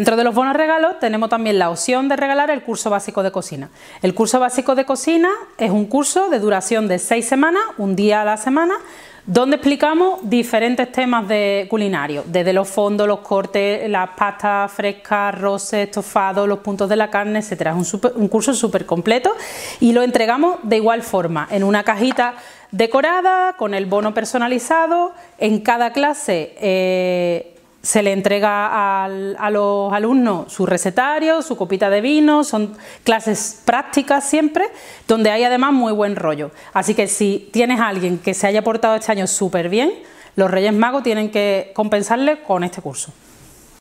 Dentro de los bonos regalos tenemos también la opción de regalar el curso básico de cocina. El curso básico de cocina es un curso de duración de seis semanas, un día a la semana, donde explicamos diferentes temas de culinario, desde los fondos, los cortes, las pastas frescas, roces, estofados, los puntos de la carne, etcétera. Es un, curso súper completo y lo entregamos de igual forma, en una cajita decorada, con el bono personalizado, en cada clase. Eh, se le entrega a los alumnos su recetario, su copita de vino, son clases prácticas siempre, donde hay además muy buen rollo. Así que si tienes a alguien que se haya portado este año súper bien, los Reyes Magos tienen que compensarle con este curso.